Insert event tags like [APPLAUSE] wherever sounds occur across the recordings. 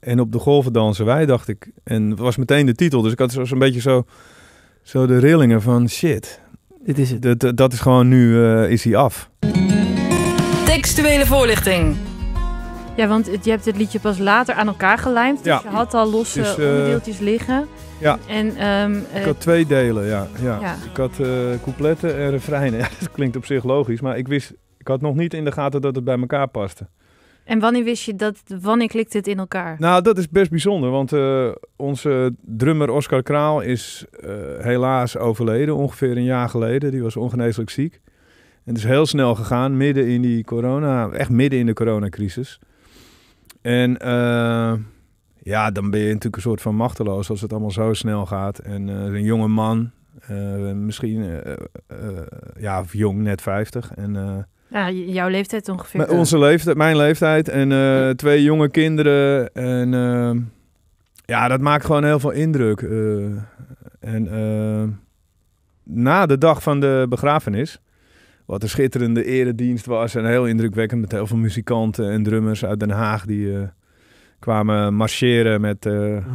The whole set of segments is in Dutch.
En op de golven dansen wij, dacht ik. En was meteen de titel. Dus ik had zo'n beetje zo, zo de rillingen van shit. Dit is het. Dat, is gewoon nu, eh, is hij af. Textuele voorlichting. Ja, want je hebt het liedje pas later aan elkaar gelijmd. Dus ja. je had al losse dus, eh, liggen. Ja, en, ehm, ik eh, had twee delen, ja. ja. Ik had uh, coupletten en refreinen. [LAUGHS] dat klinkt op zich logisch, maar ik wist... Ik had nog niet in de gaten dat het bij elkaar paste. En wanneer wist je dat, wanneer klikt het in elkaar? Nou, dat is best bijzonder, want eh, onze drummer Oscar Kraal is eh, helaas overleden, ongeveer een jaar geleden. Die was ongeneeslijk ziek. En het is heel snel gegaan, midden in die corona, echt midden in de coronacrisis. En eh, ja, dan ben je natuurlijk een soort van machteloos als het allemaal zo snel gaat. En een jonge man, misschien, ja, jong, net 50. En ja, jouw leeftijd ongeveer. onze leeftijd, mijn leeftijd en eh, twee jonge kinderen. En ehm, ja, dat maakt gewoon heel veel indruk. Eh. en eh, na de dag van de begrafenis, wat een schitterende eredienst was en heel indrukwekkend met heel veel muzikanten en drummers uit Den Haag die kwamen marcheren met,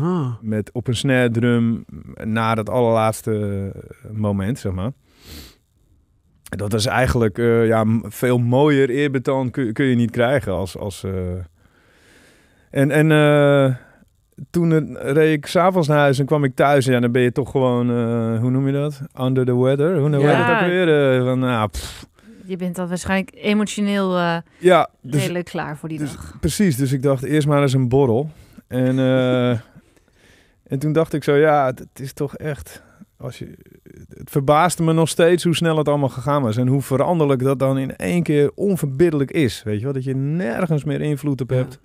ah. met op een snare drum na dat allerlaatste moment, zeg maar dat is eigenlijk eh, ja, veel mooier eerbetoon kun, kun, je niet krijgen als. als eh, En, en eh, toen reed ik s'avonds naar huis en kwam ik thuis. En ja, dan ben je toch gewoon, hoe noem je dat? Under the weather. Hoe noem je dat ook weer? van, nou, je bent dan waarschijnlijk emotioneel ja, dus, redelijk klaar voor die dus dag. Precies, dus ik dacht eerst maar eens een borrel. En, [LAUGHS] en toen dacht ik zo, ja, het is toch echt... Als je, het verbaasde me nog steeds hoe snel het allemaal gegaan was. En hoe veranderlijk dat dan in één keer onverbiddelijk is. Weet je wel, dat je nergens meer invloed op hebt.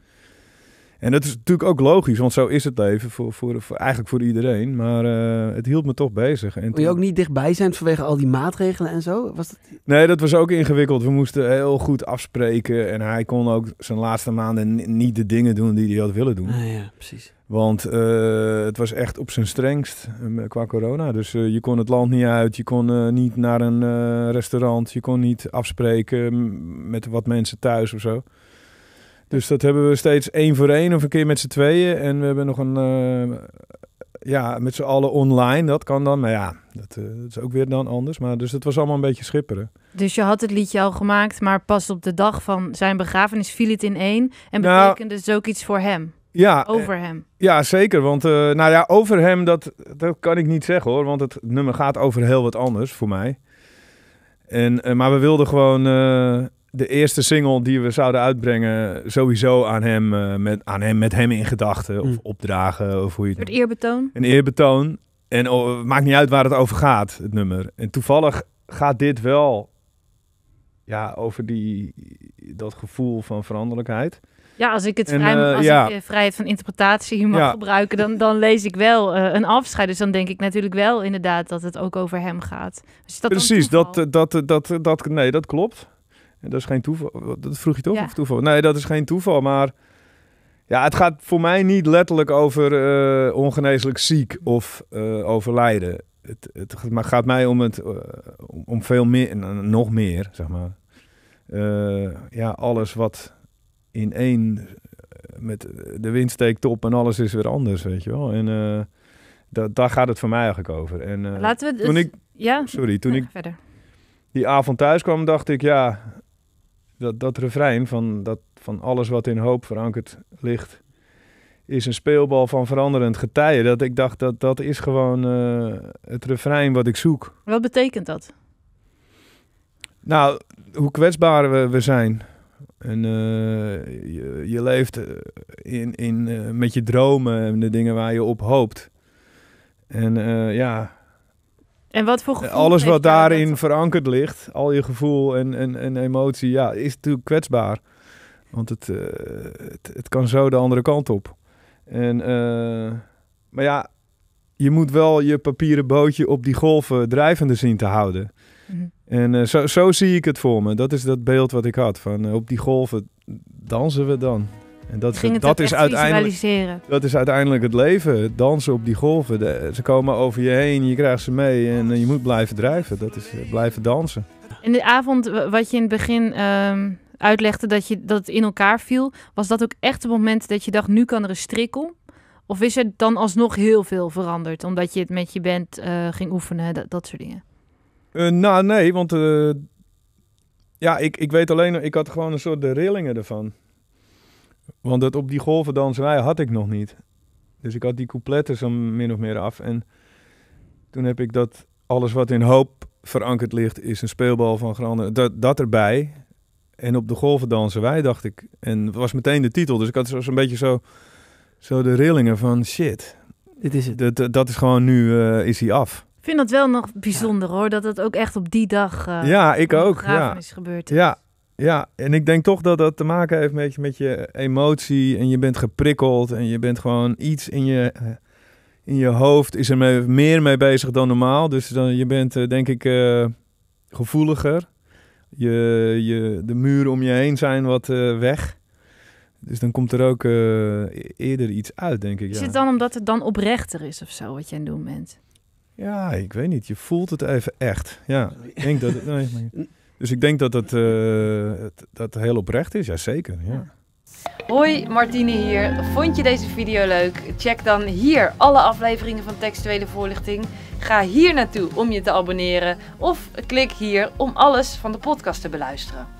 En dat is natuurlijk ook logisch, want zo is het leven voor, voor, eigenlijk voor iedereen. Maar eh, het hield me toch bezig. En je ook niet dichtbij zijn vanwege al die maatregelen en zo? Was dat... Nee, dat was ook ingewikkeld. We moesten heel goed afspreken. En hij kon ook zijn laatste maanden niet de dingen doen die hij had willen doen. Ah, ja, precies. Want eh, het was echt op zijn strengst eh, qua corona. Dus eh, je kon het land niet uit, je kon niet naar een restaurant, je kon niet afspreken met wat mensen thuis of zo. Dus dat hebben we steeds één voor één of een keer met z'n tweeën. En we hebben nog een, ja, met z'n allen online, dat kan dan. Maar ja, dat, is ook weer dan anders. Maar dus het was allemaal een beetje schipperen. Dus je had het liedje al gemaakt, maar pas op de dag van zijn begrafenis viel het in één. En nou, betekende nou, dus ook iets voor hem? ja, eh, over hem. Ja, zeker. Want eh, nou ja, over hem, dat, dat kan ik niet zeggen hoor. Want het nummer gaat over heel wat anders voor mij. En, eh, maar we wilden gewoon de eerste single die we zouden uitbrengen... sowieso aan hem, met, aan hem, met hem in gedachten. Of hmm. opdragen, of hoe je het... eerbetoon. Een eerbetoon. En oh, maakt niet uit waar het over gaat, het nummer. En toevallig gaat dit wel ja, over die, dat gevoel van veranderlijkheid... Ja, als ik, het vrij, eh, als ik eh, vrijheid van interpretatie mag gebruiken, dan, dan lees ik wel eh, een afscheid. Dus dan denk ik natuurlijk wel inderdaad dat het ook over hem gaat. Dus dat Precies, dat, dat, dat, dat, nee, dat klopt. Dat is geen toeval. Dat vroeg je toch? Ja. Of toeval? Nee, dat is geen toeval, maar... Ja, het gaat voor mij niet letterlijk over ongeneeslijk ziek of overlijden. Het, het, maar gaat mij om, het, om veel meer, nog meer, zeg maar. ja, alles wat in één eh, met eh, de wind steekt op en alles is weer anders, weet je wel. En uh, da daar gaat het voor mij eigenlijk over. En, Laten we dus, toen ik, ja. Sorry, toen ik verder. die avond thuis kwam, dacht ik, ja, dat, dat refrein van, dat, van alles wat in hoop verankerd ligt, is een speelbal van veranderend getijden. Dat ik dacht, dat, dat is gewoon het refrein wat ik zoek. Wat betekent dat? Nou, hoe kwetsbaar we, we zijn. En eh, je, je, leeft eh, in, in, eh, met je dromen en de dingen waar je op hoopt. En ja, en wat voor Alles wat daarin verankerd ligt, al je gevoel en, en, en emotie, ja, is natuurlijk kwetsbaar. Want het, het, kan zo de andere kant op. En, maar ja, je moet wel je papieren bootje op die golven drijvende zien te houden. Mm en eh, zo, zo, zie ik het voor me. Dat is dat beeld wat ik had. Van eh, op die golven dansen we dan. En dat, dat, is uiteindelijk, dat is uiteindelijk het leven. Dansen op die golven. ze komen over je heen, je krijgt ze mee en eh, je moet blijven drijven. Dat is blijven dansen. En de avond, wat je in het begin ehm, uitlegde dat, je, dat het in elkaar viel, was dat ook echt het moment dat je dacht: nu kan er een strik Of is er dan alsnog heel veel veranderd omdat je het met je band ging oefenen, dat soort dingen? Eh, nou, nee, want eh, ja, ik, ik weet alleen, ik had gewoon een soort de rillingen ervan. Want dat op die golven dansen had ik nog niet. Dus ik had die coupletten zo min of meer af. En toen heb ik dat alles wat in hoop verankerd ligt, is een speelbal van Grande. Dat, dat erbij. En op de golven dansen wij, dacht ik. En het was meteen de titel. Dus ik had zo'n beetje zo, zo de rillingen van shit. Dit is het. Dat, dat is gewoon nu, eh, is hij af vind dat wel nog bijzonder hoor, dat het ook echt op die dag eh, ja, ik ook, ja. is gebeurd. Ja, ja, en ik denk toch dat dat te maken heeft met, je emotie en je bent geprikkeld en je bent gewoon iets in je, eh, in je hoofd is er meer mee bezig dan normaal. Dus dan, je bent eh, denk ik gevoeliger. Je, je, de muren om je heen zijn wat weg. Dus dan komt er ook e-, eerder iets uit, denk ik. Is het dan omdat het dan oprechter is of zo wat je aan het doen bent? Ja, ik weet niet. Je voelt het even echt. Ja, [LAUGHS] ik denk dat Dus ik denk dat het, eh, dat heel oprecht is. Jazeker, ja. Hoi, Martine hier. Vond je deze video leuk? Check dan hier alle afleveringen van Textuele Voorlichting. Ga hier naartoe om je te abonneren. Of klik hier om alles van de podcast te beluisteren.